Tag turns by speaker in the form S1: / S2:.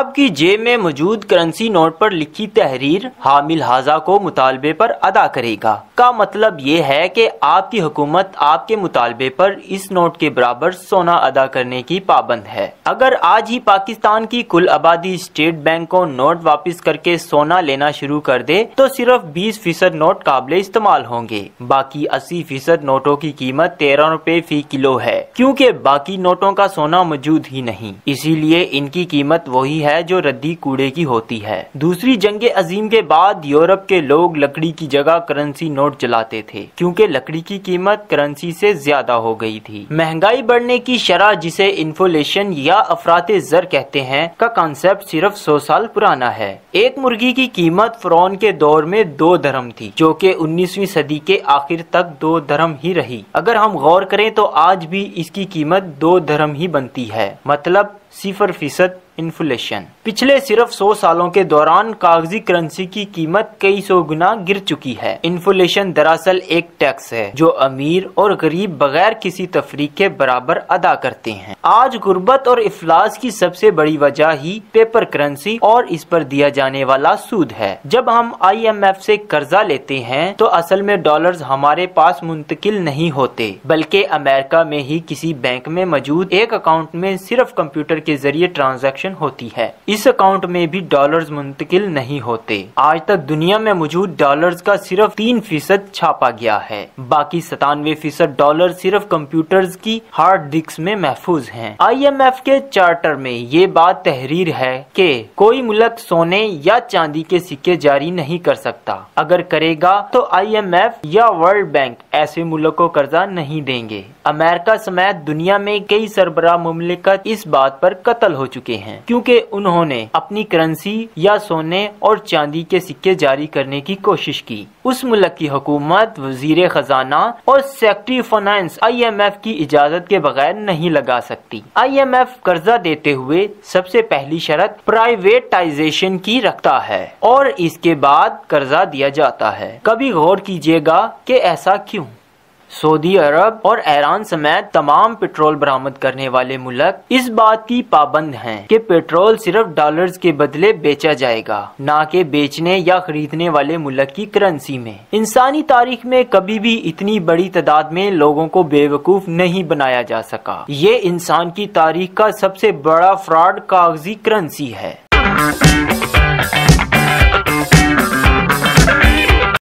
S1: पंजाब की जेब में मौजूद करेंसी नोट पर लिखी तहरीर हामिल हाजा को मुतालबे पर अदा करेगा का मतलब ये है कि आपकी हुकूमत आपके मुतालबे पर इस नोट के बराबर सोना अदा करने की पाबंद है अगर आज ही पाकिस्तान की कुल आबादी स्टेट बैंक को नोट वापस करके सोना लेना शुरू कर दे तो सिर्फ बीस फीसद नोट काबिल इस्तेमाल होंगे बाकी अस्सी फीसद नोटों की कीमत तेरह रूपए फी किलो है क्यूँकी बाकी नोटों का सोना मौजूद ही नहीं इसीलिए इनकी कीमत वही है है जो रद्दी कूड़े की होती है दूसरी जंग अजीम के बाद यूरोप के लोग लकड़ी की जगह करेंसी नोट चलाते थे क्योंकि लकड़ी की कीमत करेंसी से ज्यादा हो गई थी महंगाई बढ़ने की शराह जिसे इन्फोलेशन या अफरात जर कहते हैं का कॉन्सेप्ट सिर्फ सौ साल पुराना है एक मुर्गी की कीमत फ्रॉन के दौर में दो धर्म थी जो की उन्नीसवी सदी के आखिर तक दो धर्म ही रही अगर हम गौर करें तो आज भी इसकी कीमत दो धर्म ही बनती है मतलब सिफर फीसद इन्फ्लेशन पिछले सिर्फ 100 सालों के दौरान कागजी करेंसी की कीमत कई सौ गुना गिर चुकी है इन्फ्लेशन दरअसल एक टैक्स है जो अमीर और गरीब बगैर किसी तफरी के बराबर अदा करते हैं आज गुर्बत और इफलास की सबसे बड़ी वजह ही पेपर करेंसी और इस पर दिया जाने वाला सूद है जब हम आई एम एफ ऐसी कर्जा लेते हैं तो असल में डॉलर हमारे पास मुंतकिल नहीं होते बल्कि अमेरिका में ही किसी बैंक में मौजूद एक अकाउंट में सिर्फ कंप्यूटर के जरिए ट्रांजेक्शन ट्रांजेक्शन होती है इस अकाउंट में भी डॉलर मुंतकिल नहीं होते आज तक दुनिया में मौजूद डॉलर का सिर्फ तीन फीसद छापा गया है बाकी सतानवे फीसद डॉलर सिर्फ कम्प्यूटर की हार्ड डिस्क में महफूज है आई एम एफ के चार्टर में ये बात तहरीर है के कोई मुल्क सोने या चांदी के सिक्के जारी नहीं कर सकता अगर करेगा तो आई एम एफ या वर्ल्ड बैंक ऐसे मुल्क को कर्जा नहीं देंगे अमेरिका समेत दुनिया में कई सरबराह ममलिकत इस बात पर कत्ल हो चुके हैं हैं क्योंकि उन्होंने अपनी करेंसी या सोने और चांदी के सिक्के जारी करने की कोशिश की उस मुल्क की हुकूमत वजीर खजाना और सेक्रेटरी फाइनेंस आईएमएफ की इजाजत के बगैर नहीं लगा सकती आईएमएफ कर्जा देते हुए सबसे पहली शर्त प्राइवेटाइजेशन की रखता है और इसके बाद कर्जा दिया जाता है कभी गौर कीजिएगा की ऐसा क्यूँ सऊदी अरब और ईरान समेत तमाम पेट्रोल बरामद करने वाले मुल्क इस बात की पाबंद हैं कि पेट्रोल सिर्फ डॉलर्स के बदले बेचा जाएगा न के बेचने या खरीदने वाले मुल्क की करेंसी में इंसानी तारीख में कभी भी इतनी बड़ी तादाद में लोगों को बेवकूफ नहीं बनाया जा सका ये इंसान की तारीख का सबसे बड़ा फ्रॉड कागजी करेंसी है